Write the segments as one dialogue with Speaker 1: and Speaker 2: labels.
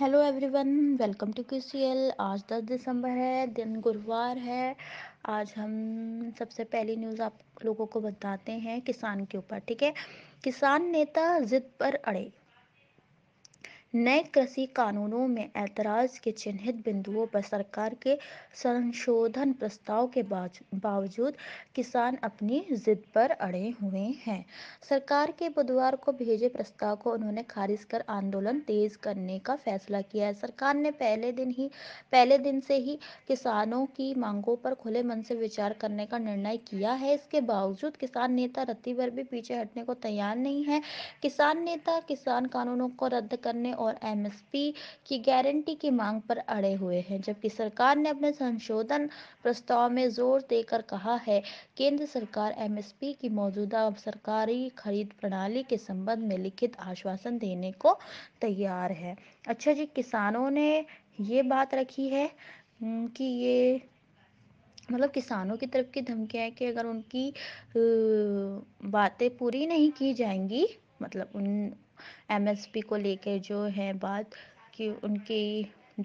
Speaker 1: hello everyone welcome to QCL आज 10 दिसंबर है दिन गुरुवार है आज हम सबसे पहली न्यूज़ आप लोगों को बताते हैं किसान के ऊपर ठीक है किसान नेता जिद पर अड़े नए कृषि कानूनों में ऐतराज के चिन्हित बिंदुओं पर सरकार के संशोधन प्रस्ताव के बावजूद किसान अपनी जिद पर अड़े हुए हैं सरकार के बुधवार को भेजे प्रस्ताव को उन्होंने खारिज कर आंदोलन तेज करने का फैसला किया है सरकार ने पहले दिन ही पहले दिन से ही किसानों की मांगों पर खुले मन से विचार करने का निर्णय किया है इसके बावजूद किसान नेता रत्ती भर भी पीछे हटने को तैयार नहीं है किसान नेता किसान कानूनों को रद्द करने और एमएसपी की गारंटी की मांग पर अड़े हुए हैं जबकि सरकार ने अपने संशोधन प्रस्ताव में जोर देकर कहा है केंद्र सरकार एमएसपी की मौजूदा सरकारी खरीद प्रणाली के संबंध में लिखित आश्वासन देने को तैयार है अच्छा जी किसानों ने ये बात रखी है कि ये मतलब किसानों की तरफ की धमकी है कि अगर उनकी बातें पूरी नहीं की जाएंगी मतलब उन एमएसपी को लेकर जो है बात कि उनके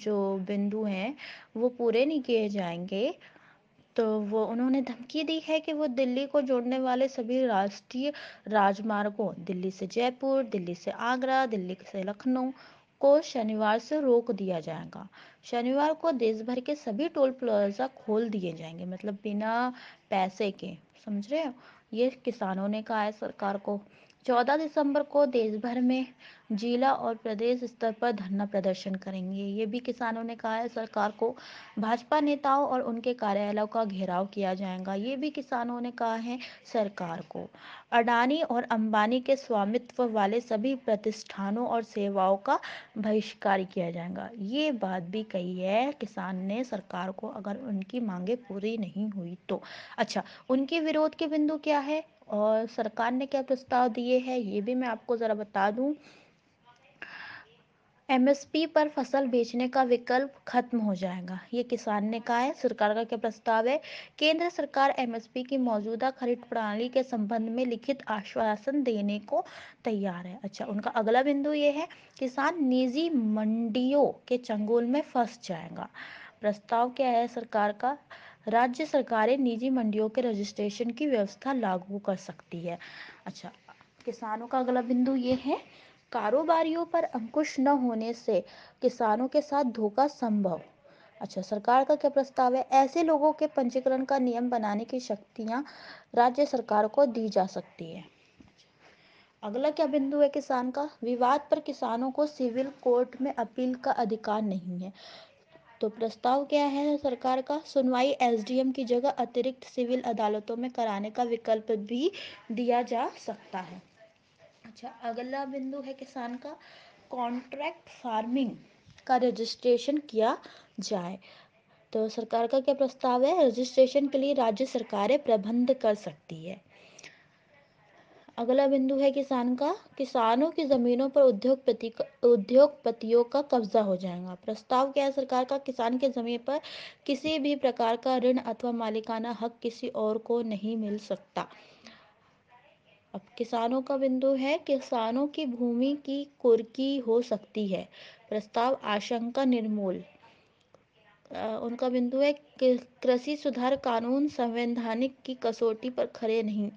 Speaker 1: जो बिंदु हैं वो पूरे नहीं किए जाएंगे तो वो उन्होंने धमकी दी है कि वो दिल्ली को जोड़ने वाले सभी राष्ट्रीय राजमार्गों दिल्ली से जयपुर दिल्ली से आगरा दिल्ली से लखनऊ को शनिवार से रोक दिया जाएगा शनिवार को देश भर के सभी टोल प्लाजा खोल दिए जाएंगे मतलब बिना पैसे के समझ रहे हो ये किसानों ने कहा है सरकार को 14 दिसंबर को देश भर में जिला और प्रदेश स्तर पर धरना प्रदर्शन करेंगे ये भी किसानों ने कहा है सरकार को भाजपा नेताओं और उनके कार्यालयों का घेराव किया जाएगा ये भी किसानों ने कहा है सरकार को अडानी और अंबानी के स्वामित्व वाले सभी प्रतिष्ठानों और सेवाओं का बहिष्कार किया जाएगा ये बात भी कही है किसान ने सरकार को अगर उनकी मांगे पूरी नहीं हुई तो अच्छा उनके विरोध के बिंदु क्या है और सरकार ने क्या प्रस्ताव दिए हैं ये भी मैं आपको ज़रा बता दूं एमएसपी पर फसल बेचने का विकल्प खत्म हो जाएगा ये किसान ने कहा है सरकार का क्या प्रस्ताव है केंद्र सरकार एमएसपी की मौजूदा खरीद प्रणाली के संबंध में लिखित आश्वासन देने को तैयार है अच्छा उनका अगला बिंदु ये है किसान निजी मंडियों के चंगुल में फंस जाएगा प्रस्ताव क्या है सरकार का राज्य सरकारें निजी मंडियों के रजिस्ट्रेशन की व्यवस्था लागू कर सकती है अच्छा किसानों का अगला बिंदु ये है कारोबारियों पर अंकुश न होने से किसानों के साथ धोखा संभव अच्छा सरकार का क्या प्रस्ताव है ऐसे लोगों के पंजीकरण का नियम बनाने की शक्तियां राज्य सरकार को दी जा सकती है अगला क्या बिंदु है किसान का विवाद पर किसानों को सिविल कोर्ट में अपील का अधिकार नहीं है तो प्रस्ताव क्या है सरकार का सुनवाई एसडीएम की जगह अतिरिक्त सिविल अदालतों में कराने का विकल्प भी दिया जा सकता है अच्छा अगला बिंदु है किसान का कॉन्ट्रैक्ट फार्मिंग का रजिस्ट्रेशन किया जाए तो सरकार का क्या प्रस्ताव है रजिस्ट्रेशन के लिए राज्य सरकारें प्रबंध कर सकती है अगला बिंदु है किसान का किसानों की जमीनों पर उद्योगपति उद्योगपतियों का कब्जा हो जाएगा प्रस्ताव क्या है सरकार का किसान के जमीन पर किसी भी प्रकार का ऋण अथवा मालिकाना हक किसी और को नहीं मिल सकता अब किसानों का बिंदु है किसानों की भूमि की कुर्की हो सकती है प्रस्ताव आशंका निर्मूल उनका बिंदु है कृषि सुधार कानून संवैधानिक की कसौटी पर खड़े नहीं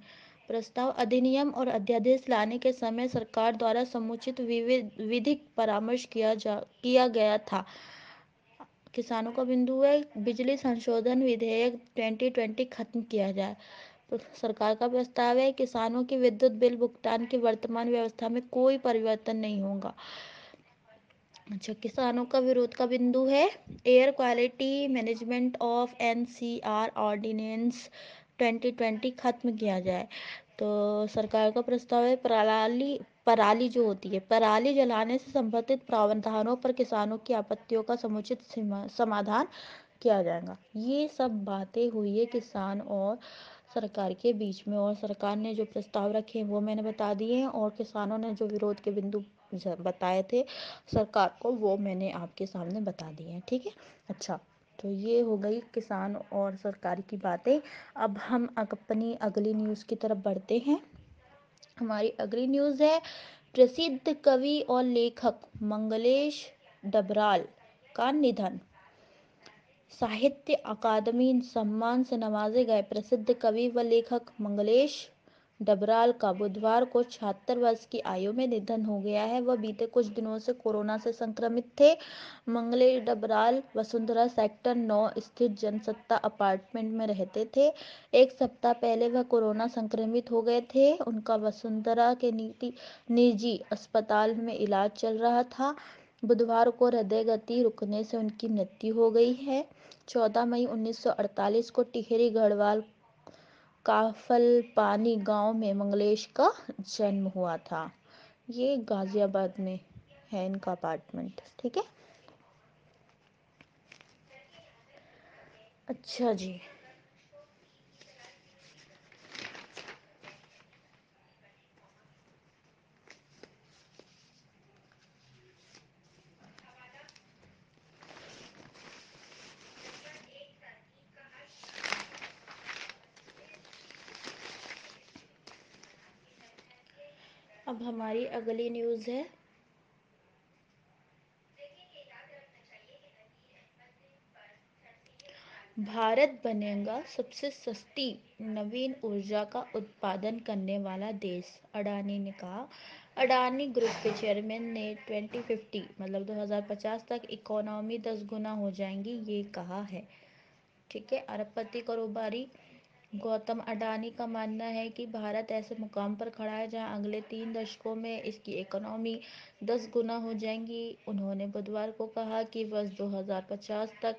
Speaker 1: प्रस्ताव अधिनियम और अध्यादेश लाने के समय सरकार द्वारा समुचित विधिक परामर्श किया जा किया गया था किसानों का बिंदु है बिजली संशोधन विधेयक 2020 खत्म किया जाए तो सरकार का प्रस्ताव है किसानों की विद्युत बिल भुगतान की वर्तमान व्यवस्था में कोई परिवर्तन नहीं होगा अच्छा किसानों का विरोध का बिंदु है air quality management of N C R ordinance 2020 खत्म किया जाए तो सरकार का प्रस्ताव है पराली पराली जो होती है पराली जलाने से संबंधित प्रावधानों पर किसानों की आपत्तियों का समुचित समाधान किया जाएगा ये सब बातें हुई है किसान और सरकार के बीच में और सरकार ने जो प्रस्ताव रखे हैं वो मैंने बता दिए हैं और किसानों ने जो विरोध के बिंदु बताए थे सरकार को वो मैंने आपके सामने बता दिए हैं ठीक है अच्छा तो ये हो गई किसान और सरकार की बातें अब हम अपनी अगली न्यूज़ की तरफ बढ़ते हैं हमारी अगली न्यूज़ है प्रसिद्ध कवि और लेखक मंगलेश डबराल का निधन साहित्य अकादमी सम्मान से नवाजे गए प्रसिद्ध कवि व लेखक मंगलेश डबराल का बुधवार को छिहत्तर वर्ष की आयु में निधन हो गया है वह बीते कुछ दिनों से कोरोना से संक्रमित थे मंगले डबराल वसुंधरा सेक्टर 9 स्थित जनसत्ता अपार्टमेंट में रहते थे एक सप्ताह पहले वह कोरोना संक्रमित हो गए थे उनका वसुंधरा के निजी अस्पताल में इलाज चल रहा था बुधवार को हृदय गति रुकने से उनकी मृत्यु हो गई है 14 मई 1948 को टिहरी गढ़वाल काफलपानी गांव में मंगलेश का जन्म हुआ था ये गाजियाबाद में है इनका अपार्टमेंट ठीक है अच्छा जी हमारी अगली न्यूज़ है भारत बनेगा सबसे सस्ती नवीन ऊर्जा का उत्पादन करने वाला देश अडानी ने कहा अडानी ग्रुप के चेयरमैन ने 2050 मतलब 2050 तक इकोनॉमी दस गुना हो जाएंगी ये कहा है ठीक है अरबपति कारोबारी गौतम अडानी का मानना है कि भारत ऐसे मुकाम पर खड़ा है जहां अगले तीन दशकों में इसकी इकोनॉमी दस गुना हो जाएगी उन्होंने बुधवार को कहा कि वर्ष 2050 तक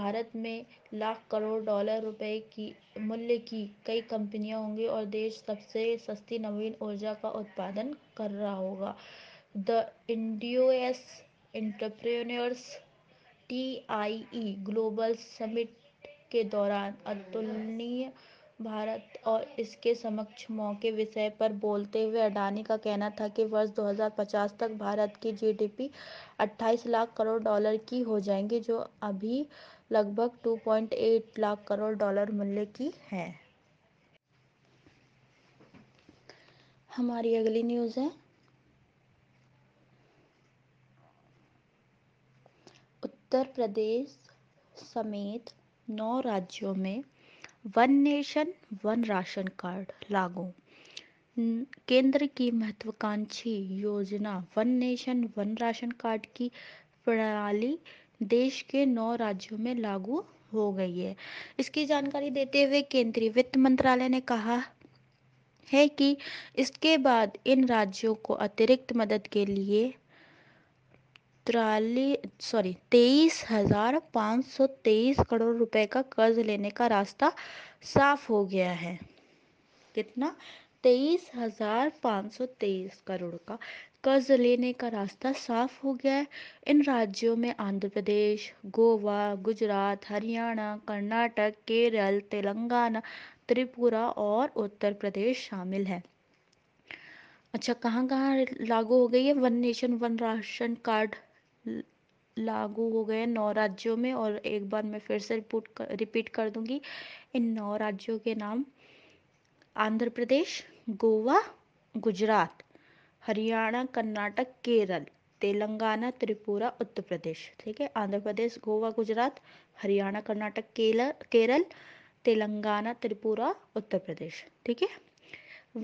Speaker 1: भारत में लाख करोड़ डॉलर रुपए की मूल्य की कई कंपनियां होंगी और देश सबसे सस्ती नवीन ऊर्जा का उत्पादन कर रहा होगा the S entrepreneurs T I E global summit के दौरान अतुलनीय भारत और इसके समक्ष मौके विषय पर बोलते हुए अडानी का कहना था कि वर्ष 2050 तक भारत की जीडीपी 28 लाख करोड़ डॉलर की हो जाएंगी जो अभी लगभग 2.8 लाख करोड़ डॉलर मूल्य की है हमारी अगली न्यूज़ है उत्तर प्रदेश समेत नौ राज्यों में one nation one ration card लागू केंद्र की महत्वाकांक्षी योजना one nation one ration card की प्रणाली देश के नौ राज्यों में लागू हो गई है इसकी जानकारी देते हुए केंद्रीय वित्त मंत्रालय ने कहा है कि इसके बाद इन राज्यों को अतिरिक्त मदद के लिए तिरालीस सॉरी तेईस हजार पाँच सौ तेईस करोड़ रुपए का कर्ज लेने का रास्ता साफ हो गया है कितना तेईस हजार पाँच सौ तेईस करोड़ का कर्ज लेने का रास्ता साफ हो गया है इन राज्यों में आंध्र प्रदेश गोवा गुजरात हरियाणा कर्नाटक केरल तेलंगाना त्रिपुरा और उत्तर प्रदेश शामिल है अच्छा कहाँ कहाँ लागू हो गई है one nation one ration card लागू हो गए नौ राज्यों में और एक बार मैं फिर से रिपोर्ट कर, रिपीट कर दूंगी इन नौ राज्यों के नाम आंध्र प्रदेश गोवा गुजरात हरियाणा कर्नाटक केरल तेलंगाना त्रिपुरा उत्तर प्रदेश ठीक है आंध्र प्रदेश गोवा गुजरात हरियाणा कर्नाटक केरल तेलंगाना त्रिपुरा उत्तर प्रदेश ठीक है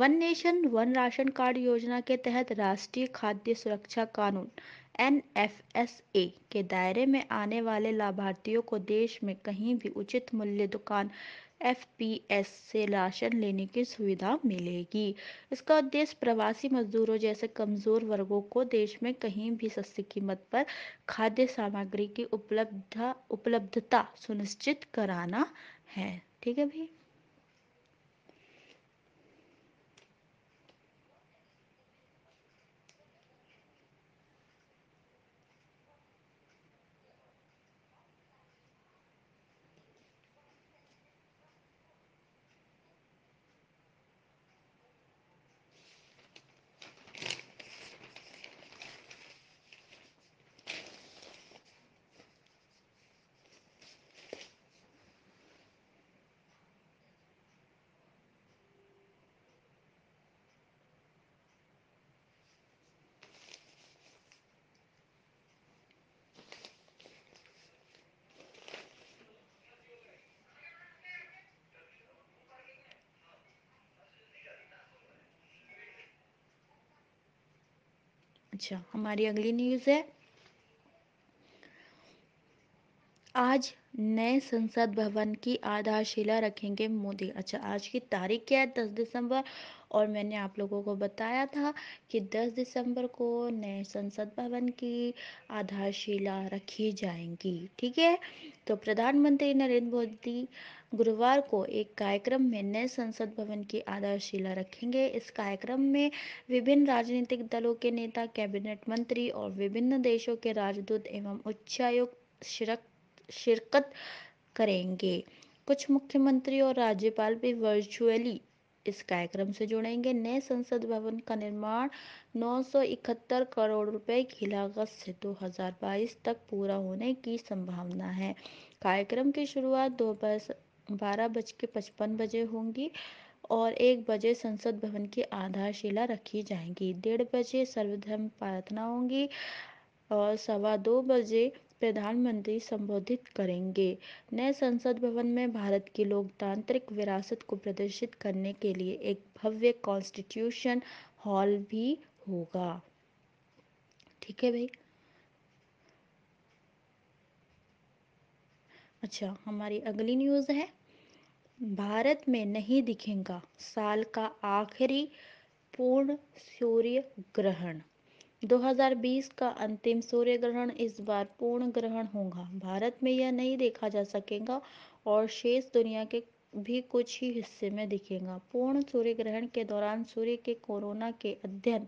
Speaker 1: one nation one ration card योजना के तहत राष्ट्रीय खाद्य सुरक्षा कानून एन के दायरे में आने वाले लाभार्थियों को देश में कहीं भी उचित मूल्य दुकान एफ से राशन लेने की सुविधा मिलेगी इसका उद्देश्य प्रवासी मजदूरों जैसे कमजोर वर्गों को देश में कहीं भी सस्ती कीमत पर खाद्य सामग्री की उपलब्ध उपलब्धता सुनिश्चित कराना है ठीक है भाई अच्छा हमारी अगली न्यूज़ है आज नए संसद भवन की आधारशिला रखेंगे मोदी अच्छा आज की तारीख क्या है दस दिसंबर और मैंने आप लोगों को बताया था कि दस दिसंबर को नए संसद भवन की आधारशिला रखी जाएंगी ठीक है तो प्रधानमंत्री नरेंद्र मोदी गुरुवार को एक कार्यक्रम में नए संसद भवन की आधारशिला रखेंगे इस कार्यक्रम में विभिन्न राजनीतिक दलों के नेता कैबिनेट मंत्री और विभिन्न देशों के राजदूत एवं उच्चायुक्त शिरक शिरकत करेंगे कुछ मुख्यमंत्री और राज्यपाल भी वर्चुअली इस कार्यक्रम से जुड़ेंगे नए संसद भवन का निर्माण 971 करोड़ रुपए की लागत से 2022 तक पूरा होने की संभावना है कार्यक्रम की शुरुआत दो बारह बज के पचपन बजे होंगी और एक बजे संसद भवन की आधारशिला रखी जाएगी डेढ़ बजे सर्वधर्म प्रार्थना होंगी और सवा दो बजे प्रधानमंत्री संबोधित करेंगे नए संसद भवन में भारत की लोकतांत्रिक विरासत को प्रदर्शित करने के लिए एक भव्य कॉन्स्टिट्यूशन हॉल भी होगा ठीक है भाई अच्छा हमारी अगली न्यूज़ है भारत में नहीं दिखेगा साल का आखिरी पूर्ण सूर्य ग्रहण 2020 का अंतिम सूर्य ग्रहण इस बार पूर्ण ग्रहण होगा भारत में यह नहीं देखा जा सकेगा और शेष दुनिया के भी कुछ ही हिस्से में दिखेगा पूर्ण सूर्य ग्रहण के दौरान सूर्य के कोरोना के अध्ययन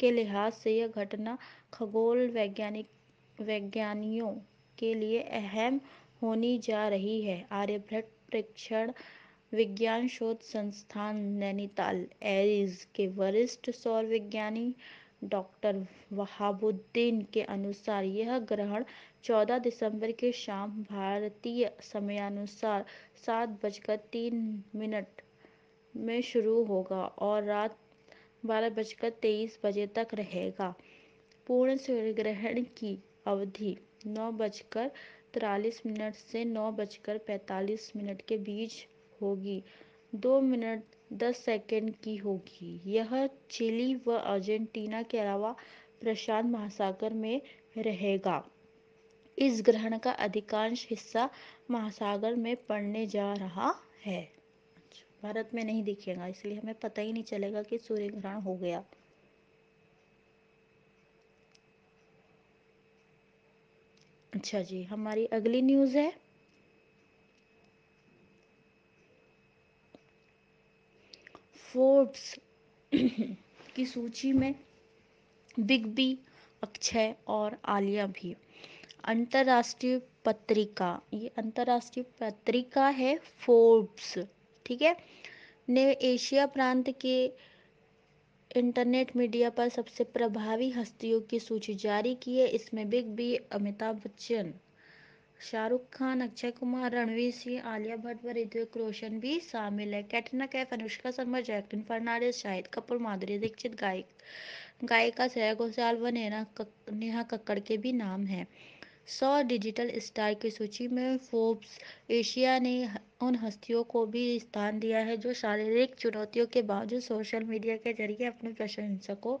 Speaker 1: के लिहाज से यह घटना खगोल वैज्ञानिक वैज्ञानियों के लिए अहम होनी जा रही है आर्यभट्ट प्रेक्षण विज्ञान शोध संस्थान नैनीताल एरिज के वरिष्ठ सौर विज्ञानी डॉक्टर वहाबुद्दीन के अनुसार यह ग्रहण 14 दिसंबर के शाम भारतीय समयानुसार सात बजकर तीन मिनट में शुरू होगा और रात बारह बजकर तेईस बजे तक रहेगा पूर्ण सूर्य ग्रहण की अवधि नौ बजकर तिरालीस मिनट से नौ बजकर पैंतालीस मिनट के बीच होगी दो मिनट दस सेकेंड की होगी यह चिली व अर्जेंटीना के अलावा प्रशांत महासागर में रहेगा इस ग्रहण का अधिकांश हिस्सा महासागर में पड़ने जा रहा है भारत में नहीं दिखेगा इसलिए हमें पता ही नहीं चलेगा कि सूर्य ग्रहण हो गया अच्छा जी हमारी अगली न्यूज़ है फोर्ब्स की सूची में बिग बी अक्षय और आलिया भी अंतर्राष्ट्रीय पत्रिका ये अंतर्राष्ट्रीय पत्रिका है फोर्ब्स ठीक है ने एशिया प्रांत के इंटरनेट मीडिया पर सबसे प्रभावी हस्तियों की सूची जारी की है इसमें बिग बी अमिताभ बच्चन शाहरुख खान अक्षय कुमार रणवीर सिंह आलिया भट्ट व ऋतिक रोशन भी शामिल है कैटरीना कैफ अनुष्का शर्मा जैकलिन फर्नांडिस शाहिद कपूर माधुरी दीक्षित गायक गायिका श्रेया घोषाल व नेहा नेहा कक्कड़ के भी नाम हैं सौ डिजिटल स्टार की सूची में फोर्ब्स एशिया ने उन हस्तियों को भी स्थान दिया है जो शारीरिक चुनौतियों के बावजूद सोशल मीडिया के जरिए अपने प्रशंसकों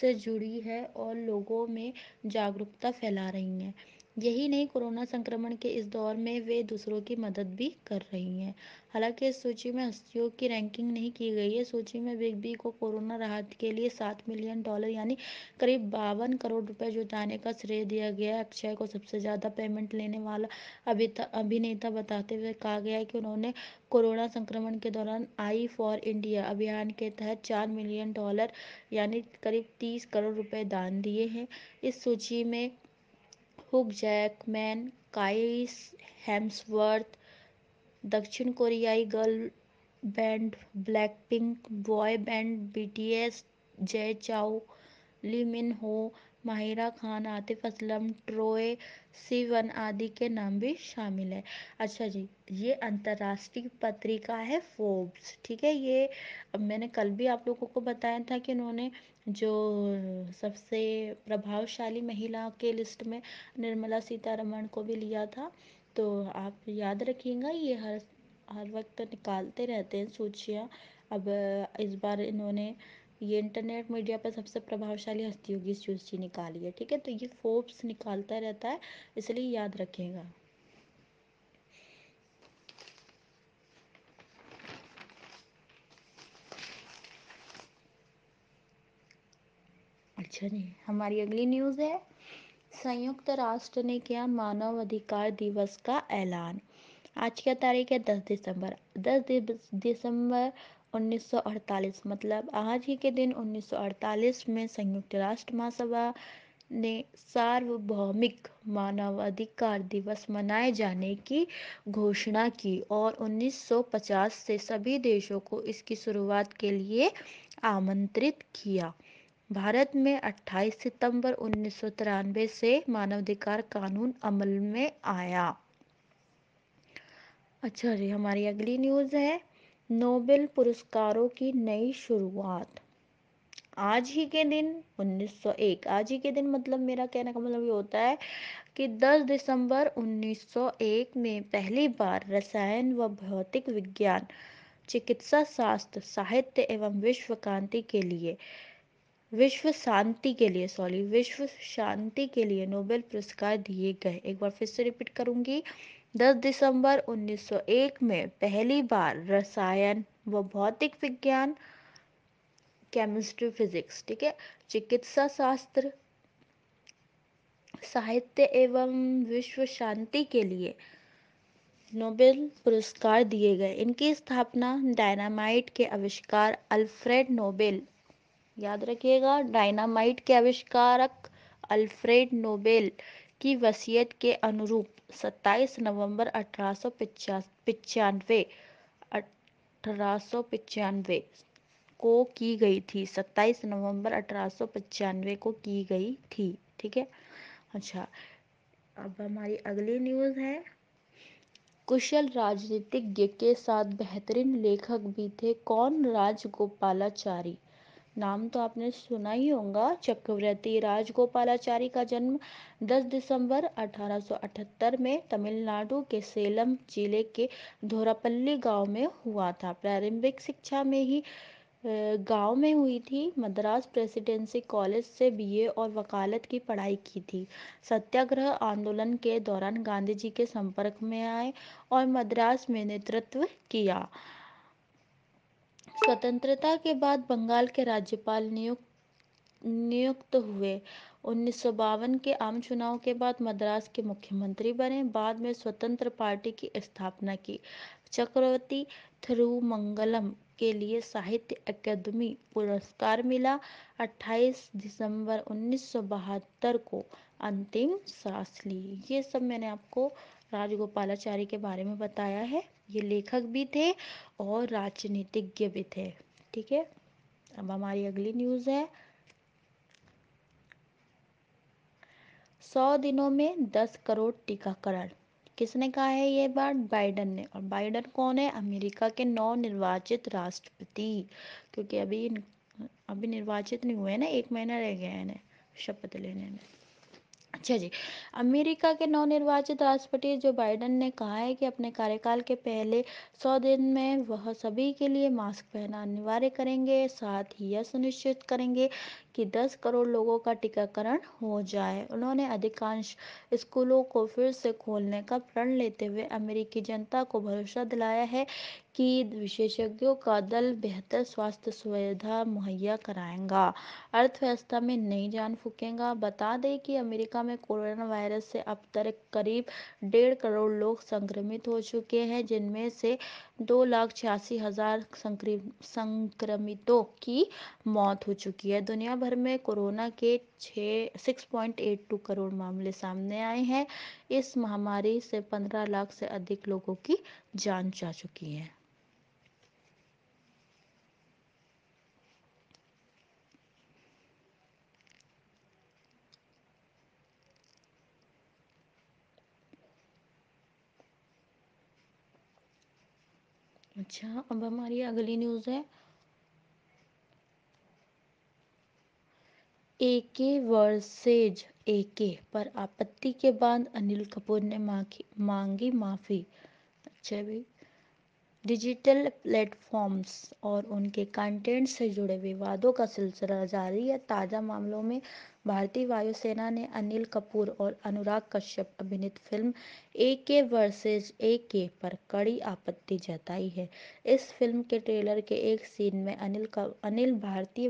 Speaker 1: से जुड़ी है और लोगों में जागरूकता फैला रही हैं यही नहीं कोरोना संक्रमण के इस दौर में वे दूसरों की मदद भी कर रही हैं हालांकि इस सूची में हस्तियों की रैंकिंग नहीं की गई है सूची में बिग बी को कोरोना राहत के लिए सात मिलियन डॉलर यानी करीब बावन करोड़ रुपए जुटाने का श्रेय दिया गया है अक्षय को सबसे ज़्यादा पेमेंट लेने वाला अभिनेता बताते हुए कहा गया है कि उन्होंने कोरोना संक्रमण के दौरान आई फॉर इंडिया अभियान के तहत चार मिलियन डॉलर यानी करीब तीस करोड़ रुपए दान दिए हैं इस सूची में हुक जैकमैन काइस हेम्सवर्थ दक्षिण कोरियाई girl band Blackpink boy band BTS Jay Chao ली मिन हो माहिरा खान आतिफ असलम ट्रोए सीवन आदि के नाम भी शामिल है अच्छा जी ये अंतर्राष्ट्रीय पत्रिका है फोर्ब्स ठीक है ये अब मैंने कल भी आप लोगों को बताया था कि इन्होंने जो सबसे प्रभावशाली महिला के लिस्ट में निर्मला सीतारमण को भी लिया था तो आप याद रखिएगा ये हर हर वक्त निकालते रहते हैं सूचियाँ अब इस बार इन्होंने ये इंटरनेट मीडिया पर सबसे प्रभावशाली हस्तियों की सूची निकाली है ठीक है तो ये फोर्ब्स निकालता रहता है इसलिए याद रखेगा अच्छा जी हमारी अगली न्यूज़ है संयुक्त राष्ट्र ने किया मानव अधिकार दिवस का ऐलान आज क्या तारीख है दस दिसंबर दस दिसंबर 1948 मतलब आज ही के दिन 1948 में संयुक्त राष्ट्र महासभा ने सार्वभौमिक मानवाधिकार दिवस मनाए जाने की घोषणा की और 1950 से सभी देशों को इसकी शुरुआत के लिए आमंत्रित किया भारत में 28 सितंबर उन्नीस से मानवाधिकार कानून अमल में आया अच्छा जी हमारी अगली न्यूज़ है नोबेल पुरस्कारों की नई शुरुआत आज ही के दिन 1901 आज ही के दिन मतलब मेरा कहने का मतलब ये होता है कि 10 दिसंबर 1901 में पहली बार रसायन व भौतिक विज्ञान चिकित्सा शास्त्र साहित्य एवं विश्व क्रांति के लिए विश्व शांति के लिए सॉरी विश्व शांति के लिए नोबेल पुरस्कार दिए गए एक बार फिर से रिपीट करूंगी 10 दिसंबर 1901 में पहली बार रसायन व भौतिक विज्ञान केमिस्ट्री फिजिक्स ठीक है चिकित्सा शास्त्र साहित्य एवं विश्व शांति के लिए नोबेल पुरस्कार दिए गए इनकी स्थापना डायनामाइट के आविष्कार अल्फ्रेड नोबेल याद रखिएगा डायनामाइट के आविष्कारक अल्फ्रेड नोबेल की वसीयत के अनुरूप 27 नवंबर अठारह सौ को की गई थी 27 नवंबर अठारह को की गई थी ठीक है अच्छा अब हमारी अगली न्यूज़ है कुशल राजनीतिज्ञ के साथ बेहतरीन लेखक भी थे कौन राजगोपालाचारी नाम तो आपने सुना ही होगा चक्रवर्ती राजगोपालाचारी का जन्म 10 दिसंबर 1878 में तमिलनाडु के सेलम जिले के धोरापल्ली गांव में हुआ था प्रारंभिक शिक्षा में ही गांव में हुई थी मद्रास प्रेसिडेंसी कॉलेज से बीए और वकालत की पढ़ाई की थी सत्याग्रह आंदोलन के दौरान गांधी जी के संपर्क में आए और मद्रास में नेतृत्व किया स्वतंत्रता के बाद बंगाल के राज्यपाल नियुक्त नियुक्त हुए उन्नीस के आम चुनाव के बाद मद्रास के मुख्यमंत्री बने बाद में स्वतंत्र पार्टी की स्थापना की चक्रवर्ती थ्रुमंगलम के लिए साहित्य अकादमी पुरस्कार मिला 28 दिसंबर उन्नीस को अंतिम सांस ली ये सब मैंने आपको राजगोपालाचारी के बारे में बताया है ये लेखक भी थे और राजनीतिज्ञ भी थे ठीक है अब हमारी अगली न्यूज़ है सौ दिनों में दस करोड़ टीकाकरण किसने कहा है ये बात बाइडन ने और बाइडन कौन है अमेरिका के नौ निर्वाचित राष्ट्रपति क्योंकि अभी अभी निर्वाचित नहीं हुए ना एक महीना रह गया है इन्हें शपथ लेने में अच्छा जी अमेरिका के नवनिर्वाचित राष्ट्रपति जो बाइडन ने कहा है कि अपने कार्यकाल के पहले सौ दिन में वह सभी के लिए मास्क पहनना अनिवार्य करेंगे साथ ही यह सुनिश्चित करेंगे कि 10 करोड़ लोगों का टीकाकरण हो जाए उन्होंने अधिकांश स्कूलों को फिर से खोलने का प्रण लेते हुए अमेरिकी जनता को भरोसा दिलाया है कि विशेषज्ञों का दल बेहतर स्वास्थ्य सुविधा मुहैया कराएगा अर्थव्यवस्था में नई जान फूकेगा बता दें कि अमेरिका में में कोरोना वायरस से अब तक करीब डेढ़ करोड़ लोग संक्रमित हो चुके हैं जिनमें से दो लाख छियासी हज़ार संक्रमितों की मौत हो चुकी है दुनिया भर में कोरोना के छः six point eight two crore मामले सामने आए हैं इस महामारी से पंद्रह लाख से अधिक लोगों की जान जा चुकी है अच्छा अब हमारी अगली न्यूज़ है एके वर्सेज एके पर आपत्ति के बाद अनिल कपूर ने मांगी मांगी माफ़ी अच्छा भाई डिजिटल प्लेटफॉर्म्स और उनके कंटेंट से जुड़े विवादों का सिलसिला जारी है ताज़ा मामलों में भारतीय वायुसेना ने अनिल कपूर और अनुराग कश्यप अभिनीत फिल्म ए के वर्सेज ए के पर कड़ी आपत्ति जताई है इस फिल्म के ट्रेलर के एक सीन में अनिल का अनिल भारतीय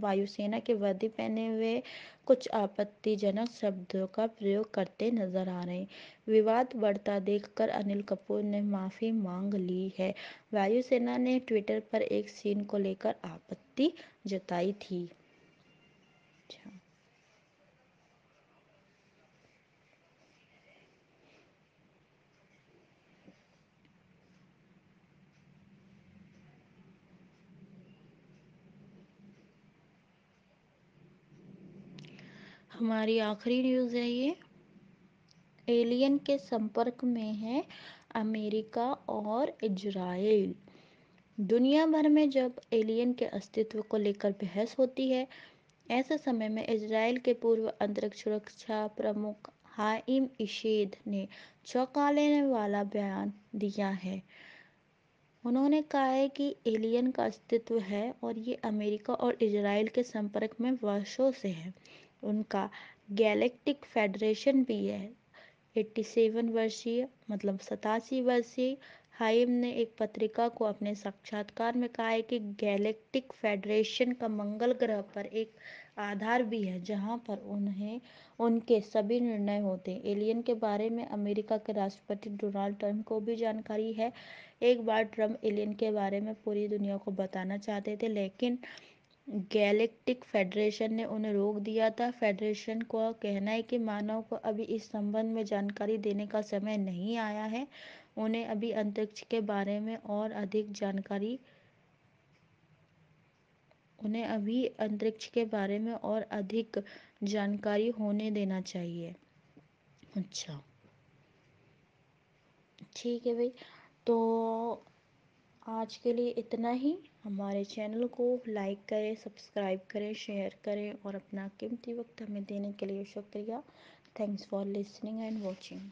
Speaker 1: वायुसेना के वर्दी पहने हुए कुछ आपत्तिजनक शब्दों का प्रयोग करते नजर आ रहे विवाद बढ़ता देखकर अनिल कपूर ने माफी मांग ली है वायुसेना ने ट्विटर पर एक सीन को लेकर आपत्ति जताई थी हमारी आखिरी न्यूज़ है ये एलियन के संपर्क में है अमेरिका और इजराइल दुनिया भर में जब एलियन के अस्तित्व को लेकर बहस होती है ऐसे समय में इसराइल के पूर्व अंतरिक्ष सुरक्षा प्रमुख हाइम इशेद ने चौंका लेने वाला बयान दिया है उन्होंने कहा है कि एलियन का अस्तित्व है और ये अमेरिका और इसराइल के संपर्क में वर्षों से है उनका गैलेक्टिक फेडरेशन भी है 87 वर्षीय मतलब सतासी वर्षीय हाइम ने एक पत्रिका को अपने साक्षात्कार में कहा है कि गैलेक्टिक फेडरेशन का मंगल ग्रह पर एक आधार भी है जहां पर उन्हें उनके सभी निर्णय होते हैं एलियन के बारे में अमेरिका के राष्ट्रपति डोनाल्ड ट्रंप को भी जानकारी है एक बार ट्रंप एलियन के बारे में पूरी दुनिया को बताना चाहते थे लेकिन गैलेक्टिक फेडरेशन ने उन्हें रोक दिया था फेडरेशन का कहना है कि मानव को अभी इस संबंध में जानकारी देने का समय नहीं आया है उन्हें अभी अंतरिक्ष के बारे में और अधिक जानकारी उन्हें अभी अंतरिक्ष के बारे में और अधिक जानकारी होने देना चाहिए अच्छा ठीक है भाई तो आज के लिए इतना ही हमारे चैनल को लाइक करें सब्सक्राइब करें शेयर करें और अपना कीमती वक्त हमें देने के लिए शुक्रिया thanks for listening and watching